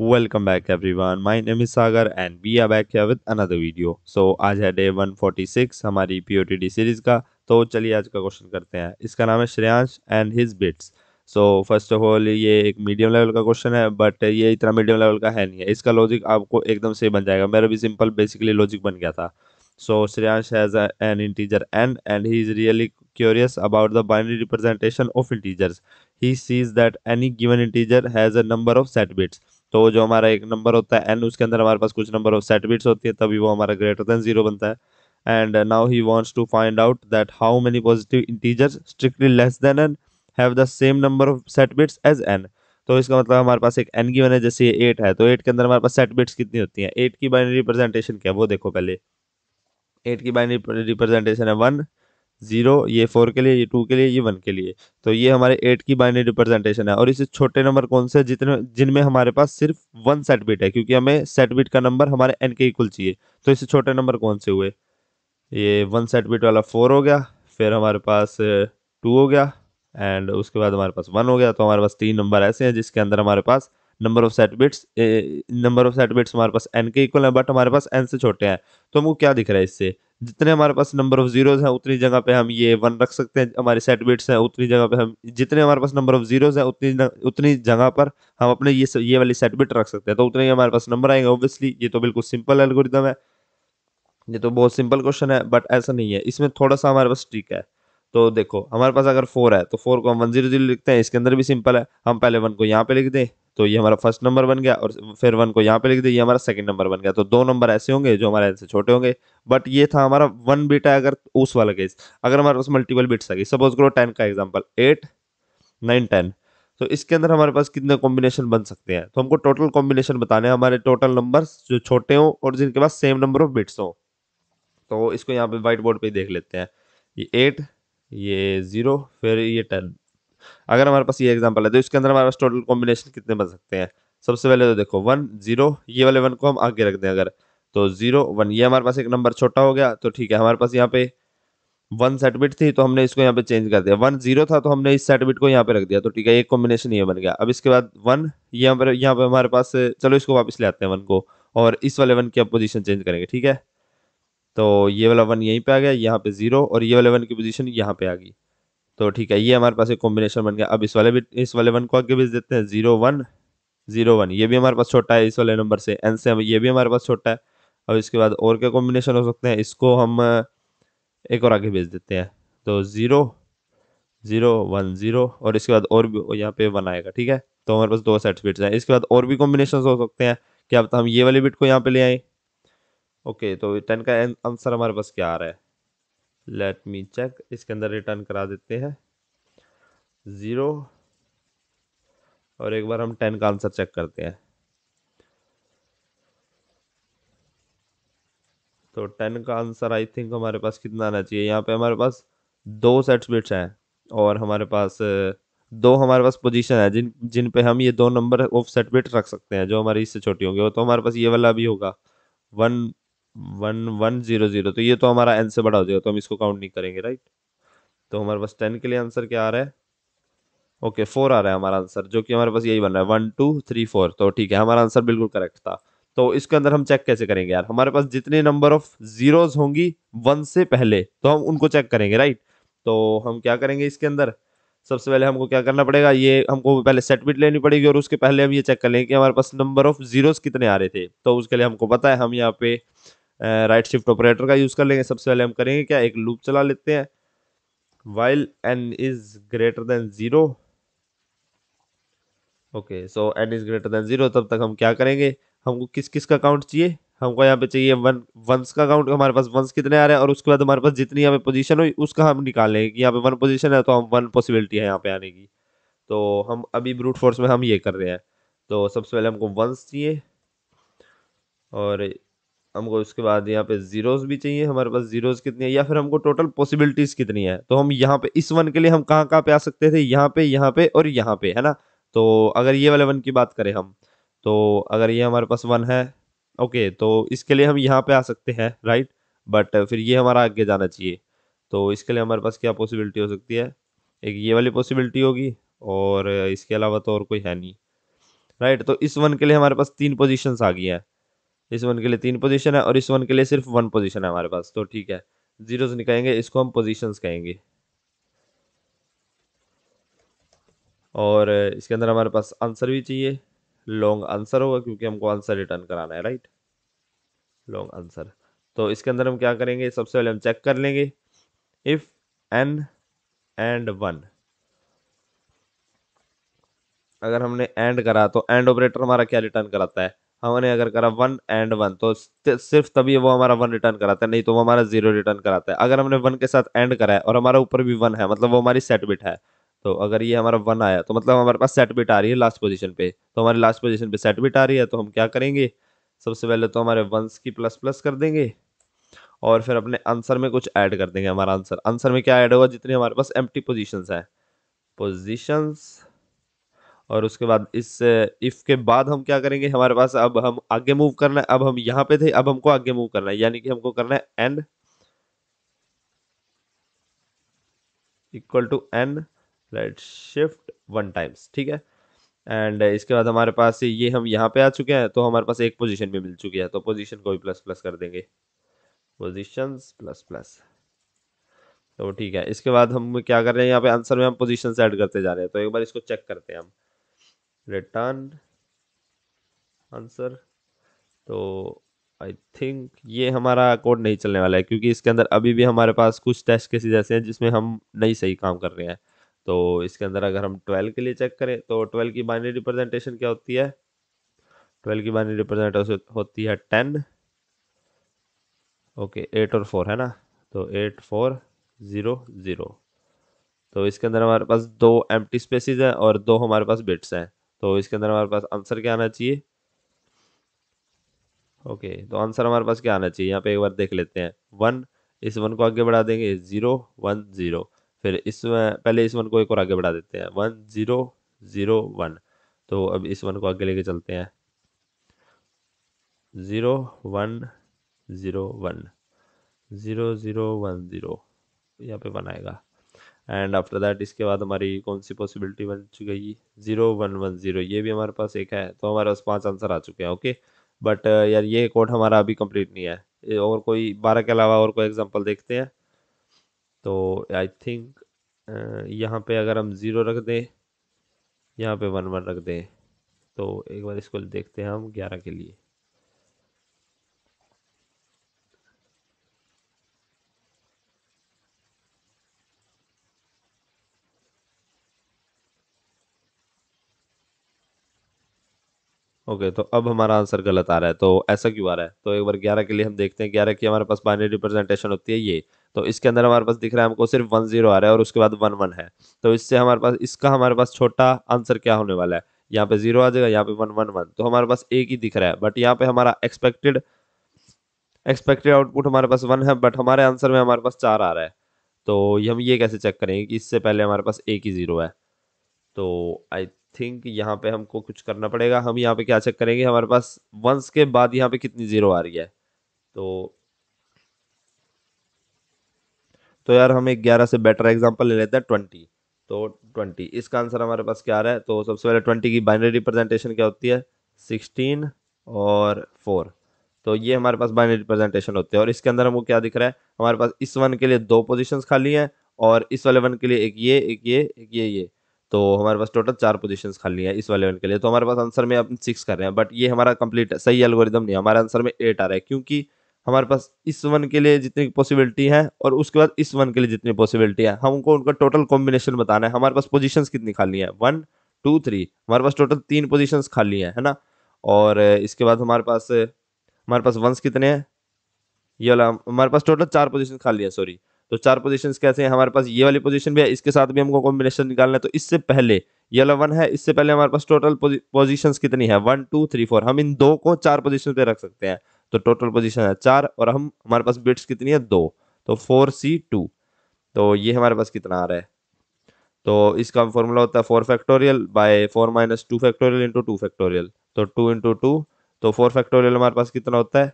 welcome back everyone my name is Sagar and we are back with another video so आज है day 146 हमारी पीओटीडी series का तो चलिए आज का क्वेश्चन करते हैं इसका नाम है Shreyansh and his bits so first of all ये एक मीडियम लेवल का क्वेश्चन है बट ये इतना मीडियम लेवल का है नहीं है इसका लॉजिक आपको एकदम से बन जाएगा मेरा भी सिंपल बेसिकली लॉजिक बन गया था so Shreyansh has an integer and and he is really curious about the binary representation of integers he sees that any given integer has a number of set bits तो जो हमारा एक number होता है N उसके अंदर हमारे पास कुछ नंबर ऑफ सेट बिट्स होती है तभी वो हमारा ग्रेटर देन जीरो बनता है and now he wants to find out that how many positive integers strictly less than n have the same number of set bits as n तो इसका मतलब हमारे पास एक एन की बने जैसे ये एट है तो एट के अंदर हमारे पास सेट बिट्स कितनी होती हैं एट की बाइनरी रिप्रेजेंटेशन क्या है वो देखो पहले एट की बाइनरी रिप्रेजेंटेशन है वन जीरो ये फोर के लिए ये टू के लिए ये वन के लिए तो ये हमारे एट की बाइनरी रिप्रेजेंटेशन है और इसे छोटे नंबर कौन से जितने जिनमें हमारे पास सिर्फ वन सेट बिट है क्योंकि हमें सेट बिट का नंबर हमारे एन के इक्वल चाहिए तो इससे छोटे नंबर कौन से हुए ये वन सेट बिट वाला फोर हो गया फिर हमारे पास टू हो गया एंड उसके बाद हमारे पास वन हो गया तो हमारे पास तीन नंबर ऐसे हैं जिसके अंदर हमारे पास number of set bits number of set bits हमारे पास एन के इक्वल है बट हमारे पास एन से छोटे हैं तो हमको क्या दिख रहा है इससे जितने हमारे पास नंबर ऑफ जीरोज हैं उतनी जगह पे हम ये वन रख सकते हैं हमारे सेट बिट्स हैं उतनी जगह पे हम जितने हमारे पास नंबर ऑफ जीरोज हैं उतनी उतनी जगह पर हम अपने ये ये वाली सेट बिट रख सकते हैं तो उतने ही हमारे पास नंबर आएंगे ऑब्वियसली ये तो बिल्कुल सिंपल एलगोरिदम है ये तो बहुत सिंपल क्वेश्चन है बट ऐसा नहीं है इसमें थोड़ा सा हमारे पास ट्रिक है तो देखो हमारे पास अगर फोर है तो फोर को हम वन जीरो जीरो लिखते हैं इसके अंदर भी सिंपल है हम पहले वन को यहाँ पे लिख दें तो ये हमारा फर्स्ट नंबर बन गया और फिर वन को यहाँ पे लिख दिया ये हमारा सेकंड नंबर बन गया तो दो नंबर ऐसे होंगे जो हमारे से छोटे होंगे बट ये था हमारा वन बिट है अगर उस वाला केस अगर हमारे पास मल्टीपल बिट्स आ गई सपोज करो टेन का एग्जाम्पल एट नाइन टेन तो इसके अंदर हमारे पास कितने कॉम्बिनेशन बन सकते हैं तो हमको टोटल कॉम्बिनेशन बताने हैं हमारे टोटल नंबर जो छोटे हों और जिनके पास सेम नंबर ऑफ बिट्स हों तो इसको यहाँ पे व्हाइट बोर्ड पे देख लेते हैं ये एट ये ज़ीरो फिर ये टेन अगर हमारे पास ये एग्जाम्पल है तो इसके अंदर हमारे पास टोटल कॉम्बिनेशन कितने बन सकते हैं सबसे पहले तो देखो वन जीरो ये वाले वन को हम आगे रख दें अगर तो जीरो वन ये हमारे पास एक नंबर छोटा हो गया तो ठीक है हमारे पास यहाँ पे वन सेट बिट थी तो हमने इसको यहाँ पे चेंज कर दिया वन जीरो था तो हमने इस सेट बिट को यहाँ पे रख दिया तो ठीक है एक कॉम्बिनेशन ये बन गया अब इसके बाद वन यहाँ पर यहाँ पे हमारे पास चलो इसको वापस ले आते हैं वन को और इस वाले वन की अब पोजीशन चेंज करेंगे ठीक है तो ये वाला वन यहीं पे आ गया यहाँ पे जीरो और ये वाले वन की पोजिशन यहाँ पे आ गई तो ठीक है ये हमारे पास एक कॉम्बिनेशन बन गया अब इस वाले भी इस वाले वन को आगे भेज देते हैं जीरो वन जीरो वन ये भी हमारे पास छोटा है इस वाले नंबर से एन से ये भी हमारे पास छोटा है अब इसके बाद और क्या कॉम्बिनेशन हो सकते हैं इसको हम एक और आगे भेज देते हैं तो ज़ीरो ज़ीरो वन ज़ीरो और इसके बाद और भी यहाँ पे वन आएगा ठीक है तो हमारे पास दो सेट्स बिट्स हैं इसके बाद और भी कॉम्बिनेशन हो सकते हैं क्या पता हम ये वाले बिट को यहाँ पे ले आए ओके तो टेन का आंसर हमारे पास क्या आ रहा है लेट मी चेक इसके अंदर रिटर्न करा देते हैं ज़ीरो और एक बार हम टेन का आंसर चेक करते हैं तो टेन का आंसर आई थिंक हमारे पास कितना आना चाहिए यहाँ पे हमारे पास दो सेट्स बिट्स हैं और हमारे पास दो हमारे पास पोजीशन है जिन जिन पे हम ये दो नंबर ऑफ सेट बिट रख सकते हैं जो हमारी इससे छोटी होंगी वो तो हमारे पास ये वाला भी होगा one one one zero zero तो ये तो हमारा एन से बड़ा हो जाएगा तो हम इसको काउंट नहीं करेंगे राइट तो हमारे पास टेन के लिए आंसर क्या आ रहा है ओके फोर आ रहा है हमारा आंसर जो कि हमारे पास यही बन रहा है वन टू थ्री फोर तो ठीक है हमारा आंसर बिल्कुल करेक्ट था तो इसके अंदर हम चेक कैसे करेंगे यार हमारे पास जितने नंबर ऑफ जीरोज होंगी वन से पहले तो हम उनको चेक करेंगे राइट तो हम क्या करेंगे इसके अंदर सबसे पहले हमको क्या करना पड़ेगा ये हमको पहले बिट लेनी पड़ेगी और उसके पहले हम ये चेक कर लेंगे कि हमारे पास नंबर ऑफ जीरोज कितने आ रहे थे तो उसके लिए हमको पता है हम यहाँ पे राइट शिफ्ट ऑपरेटर का यूज़ कर लेंगे सबसे पहले हम करेंगे क्या एक लूप चला लेते हैं while n is greater than zero okay so n is greater than zero तब तक हम क्या करेंगे हमको किस किस का काउंट चाहिए हमको यहाँ पे चाहिए वन वंस का काउंट हमारे पास वंस कितने आ रहे हैं और उसके बाद हमारे पास जितनी यहाँ पे पोजीशन हुई उसका हम निकाल लेंगे कि यहाँ पे वन पोजीशन है तो हम वन पॉसिबिलिटी है यहाँ पे आने की तो हम अभी ब्रूट फोर्स में हम ये कर रहे हैं तो सबसे पहले हमको वंस चाहिए और हमको उसके बाद यहाँ पे ज़ीरोज़ भी चाहिए हमारे पास ज़ीरोज़ कितनी है या फिर हमको टोटल पॉसिबिलिटीज़ कितनी है तो हम यहाँ पे इस वन के लिए हम कहाँ कहाँ पे आ सकते थे यहाँ पे यहाँ पे और यहाँ पे है ना तो अगर ये वाले वन की बात करें हम तो अगर ये हमारे पास वन है ओके तो इसके लिए हम यहाँ पे आ सकते हैं राइट बट फिर ये हमारा आगे जाना चाहिए तो इसके लिए हमारे पास क्या पॉसिबिलिटी हो सकती है एक ये वाली पॉसिबिलिटी होगी और इसके अलावा तो और कोई है नहीं राइट तो इस वन के लिए हमारे पास तीन पोजीशंस आ गई हैं इस वन के लिए तीन पोजीशन है और इस वन के लिए सिर्फ वन पोजीशन है हमारे पास तो ठीक है जीरोज नहीं इसको हम पोजीशंस कहेंगे और इसके अंदर हमारे पास आंसर भी चाहिए लॉन्ग आंसर होगा क्योंकि हमको आंसर रिटर्न कराना है राइट लॉन्ग आंसर तो इसके अंदर हम क्या करेंगे सबसे पहले हम चेक कर लेंगे इफ एन एंड वन अगर हमने एंड करा तो एंड ऑपरेटर हमारा क्या रिटर्न कराता है हमने अगर करा वन एंड वन तो सिर्फ तभी वो हमारा वन रिटर्न कराता है नहीं तो वो हमारा जीरो रिटर्न कराता है अगर हमने वन के साथ एंड करा है और हमारा ऊपर भी वन है मतलब वो हमारी सेट बिट है तो अगर ये हमारा वन आया तो मतलब हमारे पास सेट बिट आ रही है लास्ट पोजिशन पे तो हमारी लास्ट पोजिशन पे सेट बिट आ रही है तो हम क्या करेंगे सबसे पहले तो हमारे वंस की प्लस प्लस कर देंगे और फिर अपने आंसर में कुछ ऐड कर देंगे हमारा आंसर आंसर में क्या ऐड होगा जितनी हमारे पास एम्प्टी पोजीशंस हैं पोजीशंस और उसके बाद इस इफ़ के बाद हम क्या करेंगे हमारे पास अब हम आगे मूव करना है अब हम यहाँ पे थे अब हमको आगे मूव करना है यानी कि हमको करना है n equal to n right shift one times ठीक है एंड इसके बाद हमारे पास ये हम यहाँ पे आ चुके हैं तो हमारे पास एक पोजीशन भी मिल चुकी है तो पोजीशन को भी प्लस प्लस कर देंगे पोजीशंस प्लस प्लस तो ठीक है इसके बाद हम क्या कर रहे हैं यहाँ पे आंसर में हम पोजिशन ऐड करते जा रहे हैं तो एक बार इसको चेक करते हैं हम रिटर्न आंसर तो आई थिंक ये हमारा कोड नहीं चलने वाला है क्योंकि इसके अंदर अभी भी हमारे पास कुछ टेस्ट केसेज ऐसे हैं जिसमें हम नहीं सही काम कर रहे हैं तो इसके अंदर अगर हम ट्वेल्व के लिए चेक करें तो ट्वेल्व की बाइनरी रिप्रेजेंटेशन क्या होती है ट्वेल्व की बाइनरी रिप्रेजेंटेशन होती है टेन ओके एट और फोर है ना तो एट फोर ज़ीरो ज़ीरो तो इसके अंदर हमारे पास दो एम्प्टी स्पेसिस हैं और दो हमारे पास बिट्स हैं तो इसके अंदर हमारे पास आंसर क्या आना चाहिए ओके तो आंसर हमारे पास क्या आना चाहिए यहाँ पे एक बार देख लेते हैं वन इस वन को आगे बढ़ा देंगे ज़ीरो वन ज़ीरो फिर इस पहले इस वन को एक और आगे बढ़ा देते हैं वन ज़ीरो ज़ीरो वन तो अब इस वन को आगे लेके चलते हैं zero one zero one zero zero one zero यहाँ पे बनाएगा एंड आफ्टर दैट इसके बाद हमारी कौन सी पॉसिबिलिटी बन चुकी ज़ीरो वन वन ज़ीरो ये भी हमारे पास एक है तो हमारे पास पाँच आंसर आ चुके हैं ओके बट uh, यार ये कोड हमारा अभी कंप्लीट नहीं है और कोई बारह के अलावा और कोई एग्जांपल देखते हैं तो आई थिंक uh, यहाँ पे अगर हम ज़ीरो रख दें यहाँ पे वन वन रख दें तो एक बार इसको देखते हैं हम ग्यारह के लिए ओके तो अब हमारा आंसर गलत आ रहा है तो ऐसा क्यों आ रहा है तो एक बार ग्यारह के लिए हम देखते हैं ग्यारह की हमारे पास बाइनरी रिप्रेजेंटेशन होती है ये तो इसके अंदर हमारे पास दिख रहा है हमको सिर्फ वन जीरो आ रहा है और उसके बाद वन वन है तो इससे हमारे पास इसका हमारे पास छोटा आंसर क्या होने वाला है यहाँ पे जीरो आ जाएगा यहाँ पे वन वन वन तो हमारे पास एक ही दिख रहा है बट यहाँ पे हमारा एक्सपेक्टेड एक्सपेक्टेड आउटपुट हमारे पास वन है बट हमारे आंसर में हमारे पास चार आ रहा है तो हम ये कैसे चेक करेंगे कि इससे पहले हमारे पास एक ही जीरो है तो आई थिंक यहाँ पे हमको कुछ करना पड़ेगा हम यहाँ पे क्या चेक करेंगे हमारे पास वंस के बाद यहाँ पे कितनी जीरो आ रही है तो तो यार हम एक ग्यारह से बेटर एग्जाम्पल ले लेते हैं ट्वेंटी तो ट्वेंटी इसका आंसर हमारे पास क्या आ रहा है तो सबसे पहले ट्वेंटी की बाइनरी रिप्रेजेंटेशन क्या होती है सिक्सटीन और फोर तो ये हमारे पास बाइनरी रिप्रेजेंटेशन होती है और इसके अंदर हमको क्या दिख रहा है हमारे पास इस वन के लिए दो पोजिशन खाली हैं और इस वाले वन के लिए एक ये एक ये एक ये ये तो हमारे पास टोटल चार पोजीशंस खाली हैं इस वाले वन के लिए तो हमारे पास आंसर में अपन सिक्स कर रहे हैं बट ये हमारा कंप्लीट सही एल्गोरिदम नहीं है हमारे आंसर में एट आ रहा है क्योंकि हमारे पास इस वन के लिए जितनी पॉसिबिलिटी है और उसके बाद इस वन के लिए जितनी पॉसिबिलिटी है हमको उनका टोटल कॉम्बिनेशन बताना है हमारे पास पोजिशन कितनी खाली है वन टू थ्री हमारे पास टोटल तीन पोजिशन खाली हैं है ना और इसके बाद हमारे पास हमारे पास वंस कितने हैं ये वाला हमारे पास टोटल चार पोजिशन खाली है सॉरी तो चार पोजिशन कैसे हैं हमारे पास ये वाली पोजीशन भी है इसके साथ भी हमको कॉम्बिनेशन निकालना है तो इससे पहले ये वाला वन है इससे पहले हमारे पास टोटल पोजीशन कितनी है वन टू थ्री फोर हम इन दो को चार पोजिशन पे रख सकते हैं तो टोटल पोजिशन है चार और हम हमारे पास बिट्स कितनी है दो तो फोर सी टू तो ये हमारे पास कितना आ रहा है तो इसका फॉर्मूला होता है four factorial by four minus two factorial into two factorial तो टू इंटू टू तो फोर फैक्टोरियल हमारे पास कितना होता है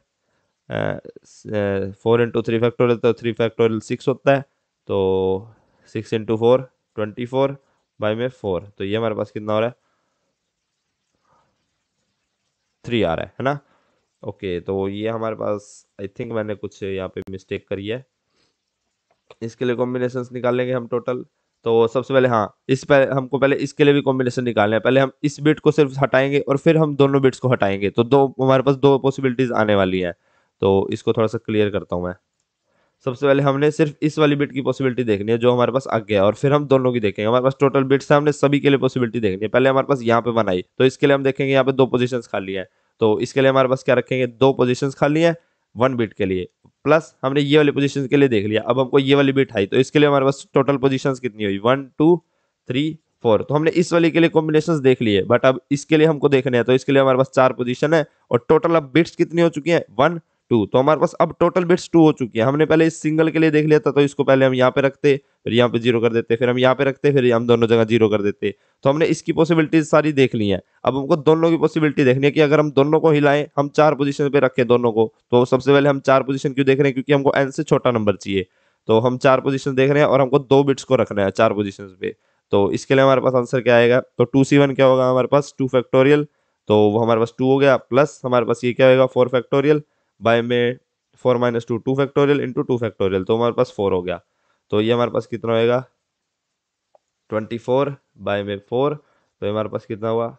फोर इंटू थ्री फैक्टोरियल तो थ्री फैक्टोरियल सिक्स होता है तो six into four twenty four by में फोर तो ये हमारे पास कितना हो रहा है थ्री आ रहा है है ना ओके तो ये हमारे पास आई थिंक मैंने कुछ यहाँ पे मिस्टेक करी है इसके लिए कॉम्बिनेशन निकाल लेंगे हम टोटल तो सबसे पहले हाँ इस पर हमको पहले इसके लिए भी कॉम्बिनेशन निकालना है पहले हम इस बिट को सिर्फ हटाएंगे और फिर हम दोनों बिट्स को हटाएंगे तो दो हमारे पास दो पॉसिबिलिटीज आने वाली है तो इसको थोड़ा सा क्लियर करता हूँ मैं सबसे पहले हमने सिर्फ इस वाली बिट की पॉसिबिलिटी देखनी है जो हमारे पास आगे है और फिर हम दोनों की देखेंगे हमारे पास टोटल बिट्स है हमने सभी के लिए पॉसिबिलिटी देखनी है पहले हमारे पास यहाँ पे बनाई तो इसके लिए हम देखेंगे यहाँ पे दो पोजिशन खाली है तो इसके लिए हमारे पास क्या रखेंगे दो पोजिशन खाली है वन बिट के लिए प्लस हमने ये वाली पोजिशन के लिए देख लिया अब हमको ये वाली बिट आई तो इसके लिए हमारे पास टोटल पोजिशन कितनी हुई वन टू थ्री फोर तो हमने इस वाली के लिए कॉम्बिनेशन देख लिए बट अब इसके लिए हमको देखने हैं तो इसके लिए हमारे पास चार पोजिशन है और टोटल अब बिट्स कितनी हो चुकी है वन टू तो हमारे पास अब टोटल बिट्स टू हो चुकी है हमने पहले इस सिंगल के लिए देख लिया था तो इसको पहले हम यहाँ पे रखते फिर यहाँ पे जीरो कर देते फिर हम यहाँ पे रखते फिर हम दोनों जगह जीरो कर देते तो हमने इसकी पॉसिबिलिटीज सारी देख ली है अब हमको दोनों की पॉसिबिलिटी देखनी है कि अगर हम दोनों को हिलाएं हम चार पोजिशन पे रखें दोनों को तो सबसे पहले हम चार पोजिशन क्यों देख रहे हैं क्योंकि हमको एन से छोटा नंबर चाहिए तो हम चार पोजिशन देख रहे हैं और हमको दो बिट्स को रखना है चार पोजिशन पे तो इसके लिए हमारे पास आंसर क्या आएगा तो टू सी वन क्या होगा हमारे पास टू फैक्टोरियल तो वो हमारे पास टू हो गया प्लस हमारे पास ये क्या होगा फोर फैक्टोरियल बाय में four minus two two factorial into two factorial तो हमारे पास फोर हो गया तो ये हमारे पास कितना होएगा ट्वेंटी फोर बाय में फोर तो हमारे पास कितना हुआ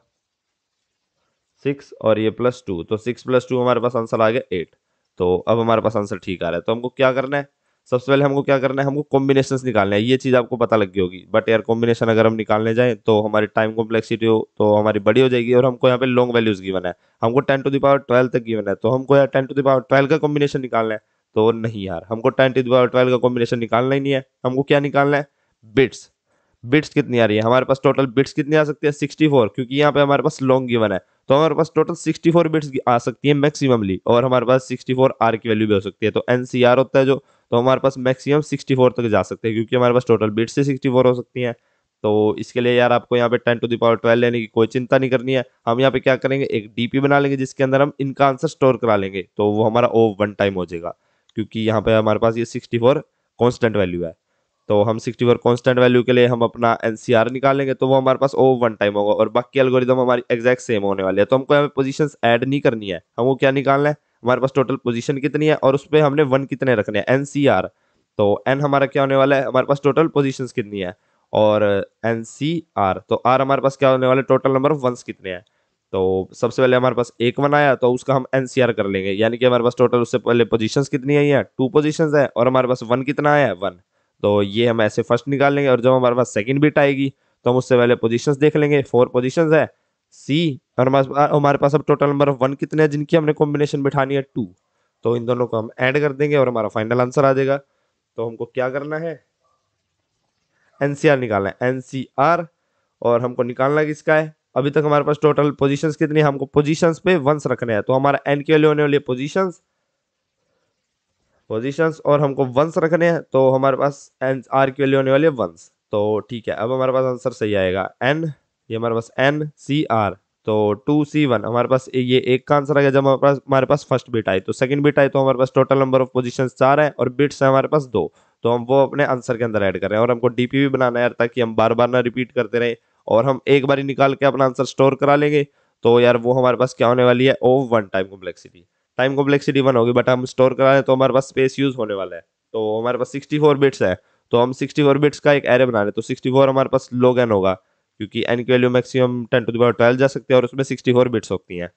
सिक्स और ये प्लस टू तो सिक्स प्लस टू हमारे पास आंसर आ गया एट तो अब हमारे पास आंसर ठीक आ रहा है तो हमको क्या करना है सबसे पहले हमको क्या करना है हमको कॉम्बिनेशन निकालना है ये चीज़ आपको पता लगी होगी बट यार कॉम्बिनेशन अगर हम निकालने जाए तो हमारी टाइम कॉम्प्लेक्सिटी हो तो हमारी बड़ी हो जाएगी और हमको यहाँ पे लॉन्ग वैल्यूज़ गिवन है हमको टेन टू दावर ट्वेल्व तक गिवन है तो हमको यार टेन टू दावर ट्वेल्व का कॉम्बिनेशन निकालना है तो नहीं यार हमको टेन टू दावर ट्वेल्व का कॉम्बिनेशन निकालना ही नहीं है हमको क्या निकालना है बिट्स बिट्स कितनी आ रही है हमारे पास टोटल बिट्स कितनी आ सकती है सिक्सटी फोर क्योंकि यहाँ पे हमारे पास लॉन्ग गिवन है तो हमारे पास टोटल 64 बिट्स आ सकती है मैक्सिममली और हमारे पास 64 आर की वैल्यू भी हो सकती है तो एन होता है जो तो हमारे पास मैक्सिमम सिक्सटी फोर तक जा सकते हैं क्योंकि हमारे पास टोटल बीट से सिक्सटी फोर हो सकती हैं तो इसके लिए यार आपको यहाँ पे टेन टू पावर ट्वेल्व लेने की कोई चिंता नहीं करनी है हम यहाँ पे क्या करेंगे एक पी बना लेंगे जिसके अंदर हम इनका आंसर स्टोर करा लेंगे तो वो हमारा ओ वन टाइम हो जाएगा क्योंकि यहाँ पे हमारे पास ये सिक्सटी फोर कॉन्स्टेंट वैल्यू है तो हम सिक्सटी फोर कॉन्स्टेंट वैल्यू के लिए हम अपना एन सी आर निकालेंगे तो वो हमारे पास ओ वन टाइम होगा और बाकी एल्गोरिदम हमारी एग्जैक्ट सेम होने वाली है तो हमको यहाँ पे पोजिशन ऐड नहीं करनी है हमको क्या निकालना है हमारे पास टोटल पोजीशन कितनी है और उस पर हमने वन कितने रखने हैं एन सी आर तो एन हमारा क्या होने वाला है हमारे पास टोटल पोजीशंस कितनी है और एन सी आर तो आर हमारे पास क्या होने वाला है टोटल नंबर ऑफ वंस कितने हैं तो सबसे पहले हमारे पास एक वन आया तो उसका हम एन कर लेंगे यानी कि हमारे पास टोटल उससे पहले पोजिशन कितनी आई है टू पोजिशन है और हमारे पास वन कितना आया है वन तो ये हम ऐसे फर्स्ट निकाल लेंगे और जब हमारे पास सेकंड बिट आएगी तो हम उससे पहले पोजिशन देख लेंगे फोर पोजिशन है सी और हमारे पास अब टोटल नंबर वन कितने हैं जिनकी हमने कॉम्बिनेशन बिठानी है टू तो इन दोनों को हम ऐड कर देंगे और हमारा फाइनल आंसर आ जाएगा तो हमको क्या करना है एनसीआर निकालना है एनसीआर और हमको निकालना किसका है अभी तक हमारे पास टोटल पोजिशन कितनी है हमको पोजिशन पे वंस रखने हैं तो हमारा एन की वैल्यू होने वाली है पोजिशन पोजिशन और हमको वंस रखने हैं तो हमारे पास एन आर की वैल्यू होने वाली है वंस तो ठीक है अब हमारे पास आंसर सही आएगा एन ये हमारे पास एन सी आर तो टू सी वन हमारे पास ये एक का आंसर आ गया जब हमारे पास हमारे पास फर्स्ट बिट आई तो सेकंड बिट आई तो हमारे पास टोटल नंबर ऑफ पोजीशंस चार है और बिट्स हैं हमारे पास दो तो हम वो अपने आंसर के अंदर ऐड कर रहे हैं और हमको डीपी भी बनाना है ताकि हम बार बार ना रिपीट करते रहे और हम एक बार ही निकाल के अपना आंसर स्टोर करा लेंगे तो यार वो हमारे पास क्या होने वाली है O one time complexity time complexity one होगी बट हम स्टोर करा रहे हैं तो हमारे पास स्पेस यूज होने वाला है तो हमारे पास सिक्सटी फोर बिट्स है तो हम सिक्सटी फोर बिट्स का एक एरे बना रहे हैं तो सिक्सटी फोर हमारे पास लोगन होगा क्योंकि एन की value maximum ten to the power twelve जा सकती है और उसमें सिक्सटी फोर बिट्स होती हैं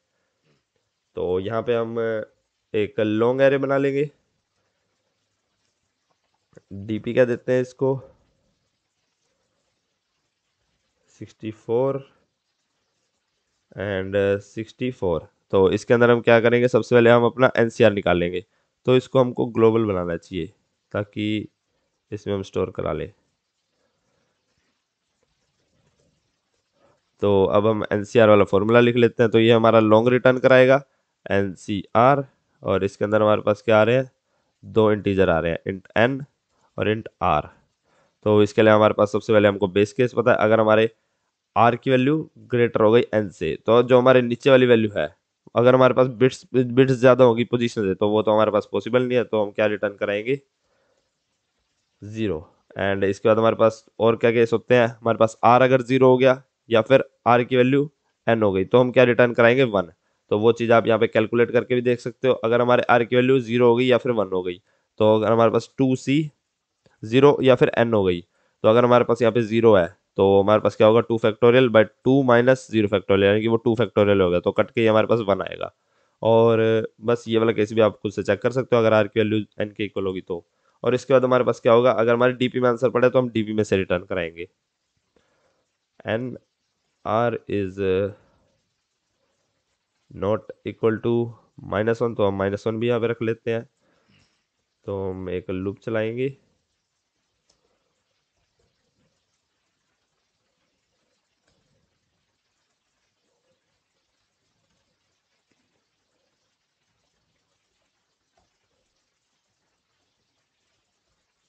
तो यहाँ पे हम एक लॉन्ग एरे बना लेंगे डीपी क्या देते हैं इसको sixty four and sixty four तो इसके अंदर हम क्या करेंगे सबसे पहले हम अपना एन सी आर निकाल लेंगे तो इसको हमको ग्लोबल बनाना चाहिए ताकि इसमें हम स्टोर करा लें तो अब हम एन वाला फॉर्मूला लिख लेते हैं तो ये हमारा लॉन्ग रिटर्न कराएगा एन और इसके अंदर हमारे पास क्या आ रहे हैं दो इंटीजर आ रहे हैं इंट एन और इंट आर तो इसके लिए हमारे पास सबसे पहले हमको बेस केस पता है अगर हमारे आर की वैल्यू ग्रेटर हो गई एन से तो जो हमारे नीचे वाली वैल्यू है अगर हमारे पास बिट्स बिट्स ज़्यादा होगी पोजीशन से तो वो तो हमारे पास पॉसिबल नहीं है तो हम क्या रिटर्न कराएंगे ज़ीरो एंड इसके बाद हमारे पास और क्या केस होते हैं हमारे पास आर अगर ज़ीरो हो गया या फिर आर की वैल्यू एन हो गई तो हम क्या रिटर्न कराएंगे वन तो वो चीज़ आप यहाँ पे कैलकुलेट करके भी देख सकते हो अगर हमारे आर की वैल्यू जीरो हो गई या फिर वन हो गई तो अगर हमारे पास टू सी जीरो या फिर एन हो गई तो अगर हमारे पास यहाँ पे जीरो है तो हमारे पास क्या होगा two factorial by two minus zero factorial यानी कि वो टू फैक्टोरियल होगा तो कट के ही हमारे पास वन आएगा और बस ये वाला केस भी आप खुद से चेक कर सकते हो अगर आर की वैल्यू एन के इक्वल होगी तो और इसके बाद हमारे पास क्या होगा अगर हमारे पी में आंसर पड़े तो हम पी में से रिटर्न कराएंगे N R is not equal to minus one तो हम माइनस वन भी यहाँ पे रख लेते हैं तो हम एक लूप चलाएंगे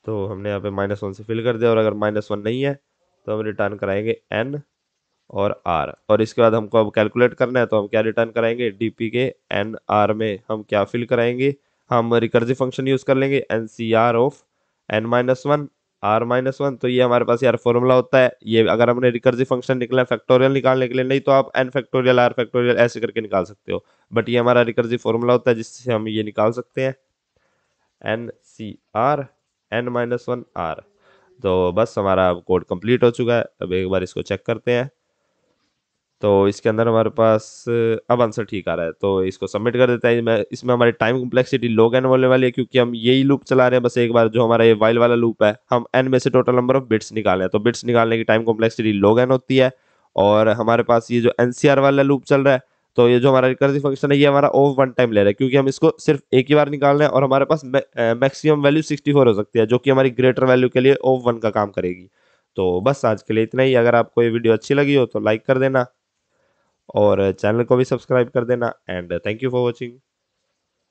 तो हमने यहाँ पे माइनस वन से फिल कर दिया और अगर माइनस वन नहीं है तो हम रिटर्न कराएंगे एन और आर और इसके बाद हमको अब कैलकुलेट करना है तो हम क्या रिटर्न कराएंगे डी पी के एन आर में हम क्या फिल कराएंगे हम रिकर्जी फंक्शन यूज़ कर लेंगे N C R of N minus one R minus one तो ये हमारे पास यार फॉर्मूला होता है ये अगर हमने रिकर्जी फंक्शन निकला फैक्टोरियल निकालने के लिए नहीं तो आप एन फैक्टोरियल आर फैक्टोरियल ऐसे करके निकाल सकते हो बट ये हमारा रिकर्जी फॉर्मूला होता है जिससे हम ये निकाल सकते हैं N C R N minus one R तो बस हमारा कोड कंप्लीट हो चुका है अब एक बार इसको चेक करते हैं तो इसके अंदर हमारे पास अब आंसर ठीक आ रहा है तो इसको सबमिट कर देता है इसमें हमारी टाइम कम्प्लेक्सिटी लो एन होने वाली है क्योंकि हम यही लूप चला रहे हैं बस एक बार जो हमारा ये वाइल वाला लूप है हम एन में से टोटल नंबर ऑफ बिट्स निकाले हैं तो बिट्स निकालने की टाइम कॉम्प्लेक्सिटी लो एन होती है और हमारे पास ये जो एन वाला लूप चल रहा है तो ये जो हमारा रिकर्सिव फंक्शन है ये हमारा ओव वन टाइम ले रहा है क्योंकि हम इसको सिर्फ एक ही बार निकाल रहे हैं और हमारे पास मैक्सिमम वैल्यू 64 हो सकती है जो कि हमारी ग्रेटर वैल्यू के लिए ओव वन का काम करेगी तो बस आज के लिए इतना ही अगर आपको ये वीडियो अच्छी लगी हो तो लाइक कर देना और चैनल को भी सब्सक्राइब कर देना and thank you for watching